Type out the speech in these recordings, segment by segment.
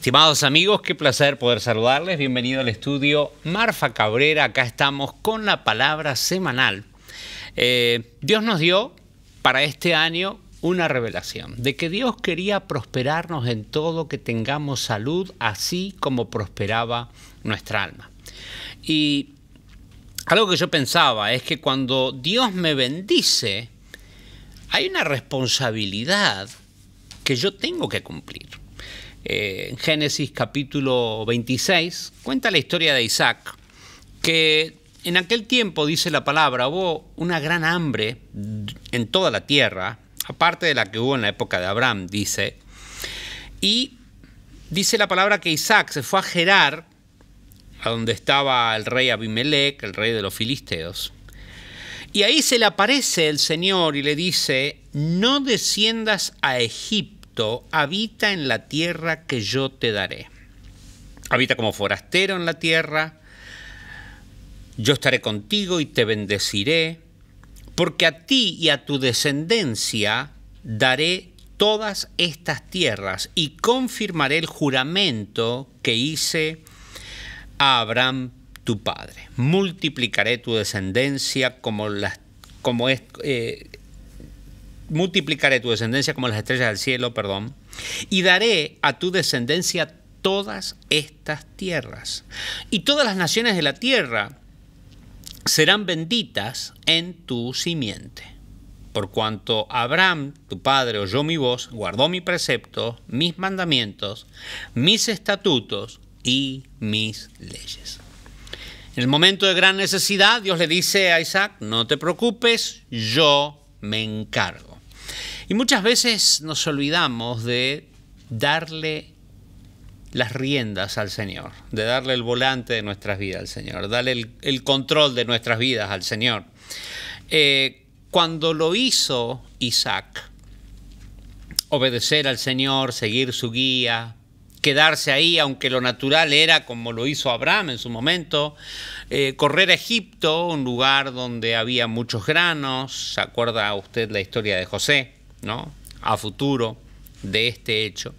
Estimados amigos, qué placer poder saludarles. Bienvenido al estudio Marfa Cabrera. Acá estamos con la palabra semanal. Eh, Dios nos dio para este año una revelación de que Dios quería prosperarnos en todo, que tengamos salud, así como prosperaba nuestra alma. Y algo que yo pensaba es que cuando Dios me bendice, hay una responsabilidad que yo tengo que cumplir. Eh, en Génesis capítulo 26, cuenta la historia de Isaac, que en aquel tiempo, dice la palabra, hubo una gran hambre en toda la tierra, aparte de la que hubo en la época de Abraham, dice. Y dice la palabra que Isaac se fue a Gerar, a donde estaba el rey Abimelech, el rey de los filisteos. Y ahí se le aparece el Señor y le dice, no desciendas a Egipto habita en la tierra que yo te daré. Habita como forastero en la tierra, yo estaré contigo y te bendeciré, porque a ti y a tu descendencia daré todas estas tierras y confirmaré el juramento que hice a Abraham tu padre. Multiplicaré tu descendencia como, las, como es, eh, multiplicaré tu descendencia como las estrellas del cielo, perdón, y daré a tu descendencia todas estas tierras. Y todas las naciones de la tierra serán benditas en tu simiente. Por cuanto Abraham, tu padre, oyó mi voz, guardó mi precepto, mis mandamientos, mis estatutos y mis leyes. En el momento de gran necesidad, Dios le dice a Isaac, no te preocupes, yo me encargo. Y muchas veces nos olvidamos de darle las riendas al Señor, de darle el volante de nuestras vidas al Señor, darle el, control de nuestras vidas al Señor. Eh, cuando lo hizo Isaac, obedecer al Señor, seguir su guía, quedarse ahí, aunque lo natural era, como lo hizo Abraham en su momento, eh, correr a Egipto, un lugar donde había muchos granos, ¿se acuerda usted la historia de José? ¿no? a futuro de este hecho.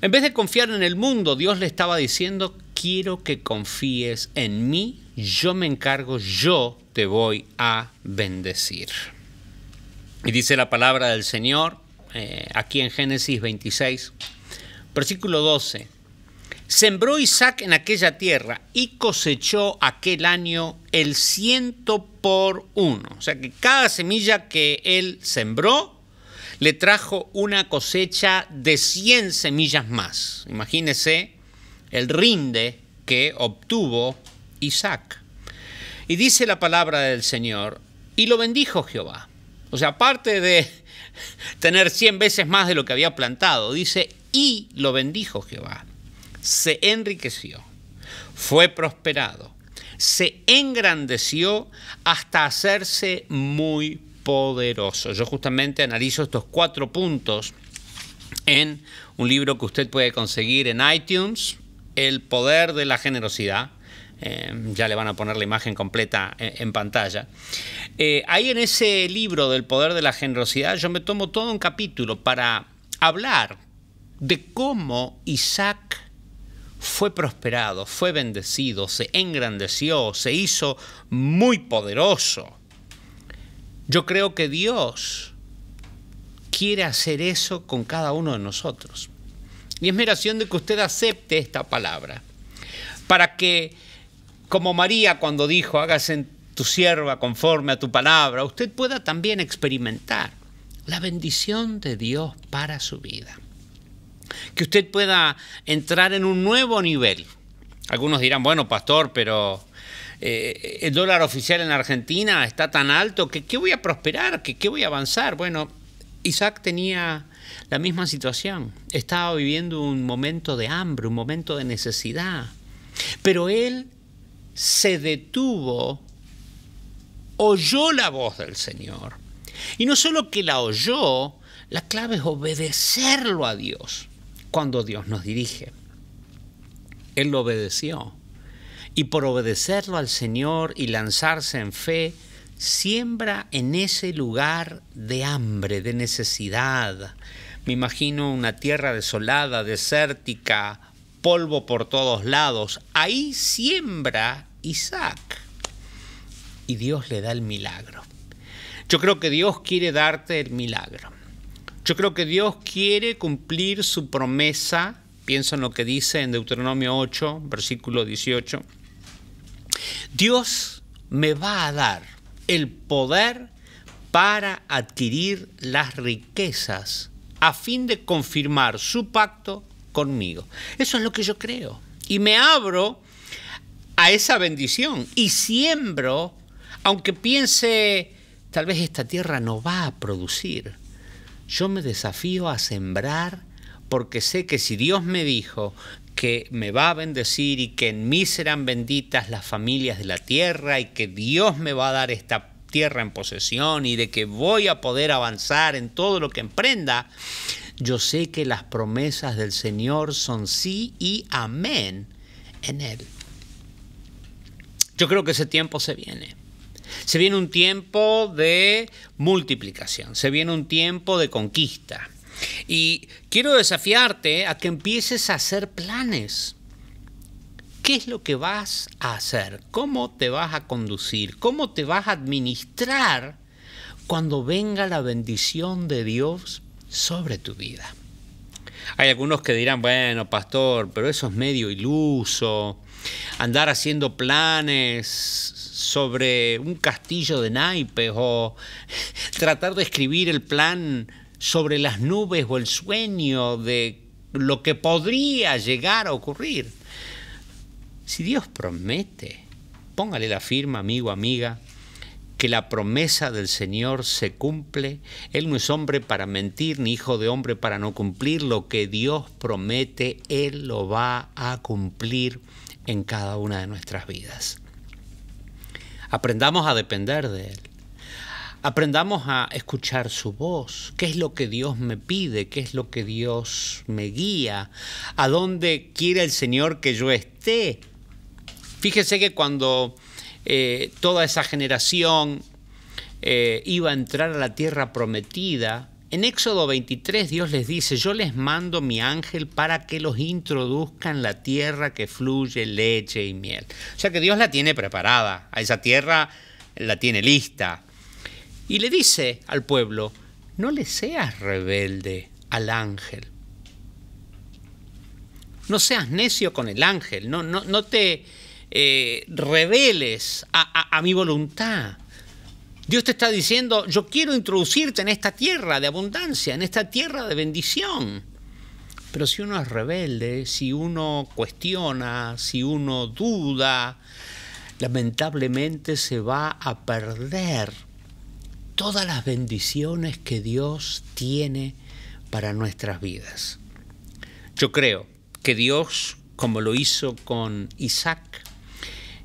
En vez de confiar en el mundo, Dios le estaba diciendo, quiero que confíes en mí, yo me encargo, yo te voy a bendecir. Y dice la palabra del Señor eh, aquí en Génesis 26, versículo 12. Sembró Isaac en aquella tierra y cosechó aquel año el ciento uno. O sea que cada semilla que él sembró le trajo una cosecha de 100 semillas más. Imagínese el rinde que obtuvo Isaac. Y dice la palabra del Señor, y lo bendijo Jehová. O sea, aparte de tener 100 veces más de lo que había plantado, dice, y lo bendijo Jehová. Se enriqueció, fue prosperado se engrandeció hasta hacerse muy poderoso. Yo justamente analizo estos cuatro puntos en un libro que usted puede conseguir en iTunes, El poder de la generosidad. Eh, ya le van a poner la imagen completa en, pantalla. Eh, ahí en ese libro del poder de la generosidad yo me tomo todo un capítulo para hablar de cómo Isaac fue prosperado, fue bendecido, se engrandeció, se hizo muy poderoso. Yo creo que Dios quiere hacer eso con cada uno de nosotros. Y es mi oración de que usted acepte esta palabra, para que, como María cuando dijo, hágase en tu sierva conforme a tu palabra, usted pueda también experimentar la bendición de Dios para su vida que usted pueda entrar en un nuevo nivel. Algunos dirán, bueno, pastor, pero eh, el dólar oficial en Argentina está tan alto que ¿qué voy a prosperar? ¿Qué voy a avanzar? Bueno, Isaac tenía la misma situación. Estaba viviendo un momento de hambre, un momento de necesidad. Pero él se detuvo, oyó la voz del Señor. Y no solo que la oyó, la clave es obedecerlo a Dios cuando Dios nos dirige. Él lo obedeció. Y por obedecerlo al Señor y lanzarse en fe, siembra en ese lugar de hambre, de necesidad. Me imagino una tierra desolada, desértica, polvo por todos lados. Ahí siembra Isaac. Y Dios le da el milagro. Yo creo que Dios quiere darte el milagro. Yo creo que Dios quiere cumplir su promesa, pienso en lo que dice en Deuteronomio 8, versículo 18. Dios me va a dar el poder para adquirir las riquezas a fin de confirmar su pacto conmigo. Eso es lo que yo creo. Y me abro a esa bendición y siembro, aunque piense, tal vez esta tierra no va a producir. Yo me desafío a sembrar porque sé que si Dios me dijo que me va a bendecir y que en mí serán benditas las familias de la tierra y que Dios me va a dar esta tierra en posesión y de que voy a poder avanzar en todo lo que emprenda, yo sé que las promesas del Señor son sí y amén en Él. Yo creo que ese tiempo se viene. Se viene un tiempo de multiplicación, se viene un tiempo de conquista. Y quiero desafiarte a que empieces a hacer planes. ¿Qué es lo que vas a hacer? ¿Cómo te vas a conducir? ¿Cómo te vas a administrar cuando venga la bendición de Dios sobre tu vida? Hay algunos que dirán, bueno, pastor, pero eso es medio iluso, andar haciendo planes sobre un castillo de naipes o tratar de escribir el plan sobre las nubes o el sueño de lo que podría llegar a ocurrir. Si Dios promete, póngale la firma, amigo, amiga, que la promesa del Señor se cumple. Él no es hombre para mentir, ni hijo de hombre para no cumplir. Lo que Dios promete, Él lo va a cumplir en cada una de nuestras vidas. Aprendamos a depender de Él. Aprendamos a escuchar su voz, qué es lo que Dios me pide, qué es lo que Dios me guía, a dónde quiere el Señor que yo esté. Fíjese que cuando eh, toda esa generación eh, iba a entrar a la tierra prometida, en Éxodo 23 Dios les dice, yo les mando mi ángel para que los introduzca en la tierra que fluye leche y miel. O sea que Dios la tiene preparada, a esa tierra la tiene lista. Y le dice al pueblo, no le seas rebelde al ángel. No seas necio con el ángel, no, no, te eh, rebeles a mi voluntad. Dios te está diciendo, yo quiero introducirte en esta tierra de abundancia, en esta tierra de bendición. Pero si uno es rebelde, si uno cuestiona, si uno duda, lamentablemente se va a perder todas las bendiciones que Dios tiene para nuestras vidas. Yo creo que Dios, como lo hizo con Isaac,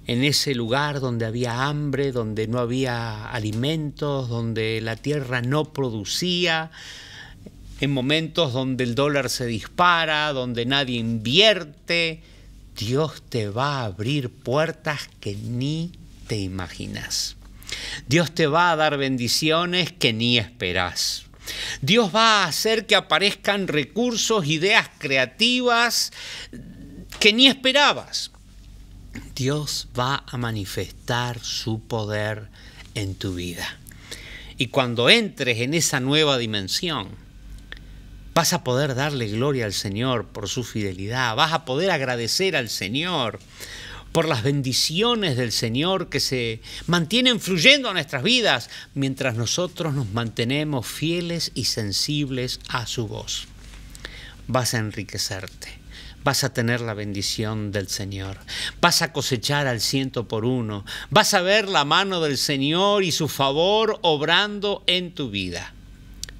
en ese lugar donde había hambre, donde no había alimentos, donde la tierra no producía, en momentos donde el dólar se dispara, donde nadie invierte, Dios te va a abrir puertas que ni te imaginas. Dios te va a dar bendiciones que ni esperas. Dios va a hacer que aparezcan recursos, ideas creativas que ni esperabas. Dios va a manifestar su poder en tu vida. Y cuando entres en esa nueva dimensión, vas a poder darle gloria al Señor por su fidelidad, vas a poder agradecer al Señor por las bendiciones del Señor que se mantienen fluyendo a nuestras vidas mientras nosotros nos mantenemos fieles y sensibles a su voz. Vas a enriquecerte vas a tener la bendición del Señor. Vas a cosechar al ciento por uno. Vas a ver la mano del Señor y su favor obrando en tu vida.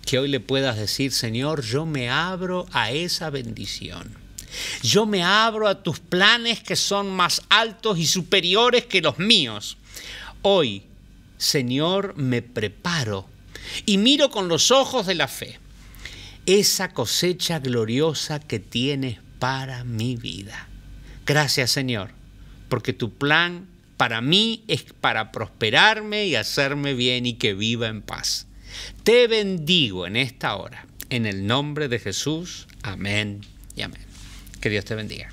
Que hoy le puedas decir, Señor, yo me abro a esa bendición. Yo me abro a tus planes que son más altos y superiores que los míos. Hoy, Señor, me preparo y miro con los ojos de la fe esa cosecha gloriosa que tienes para mi vida. Gracias Señor, porque tu plan para mí es para prosperarme y hacerme bien y que viva en paz. Te bendigo en esta hora, en el nombre de Jesús. Amén y amén. Que Dios te bendiga.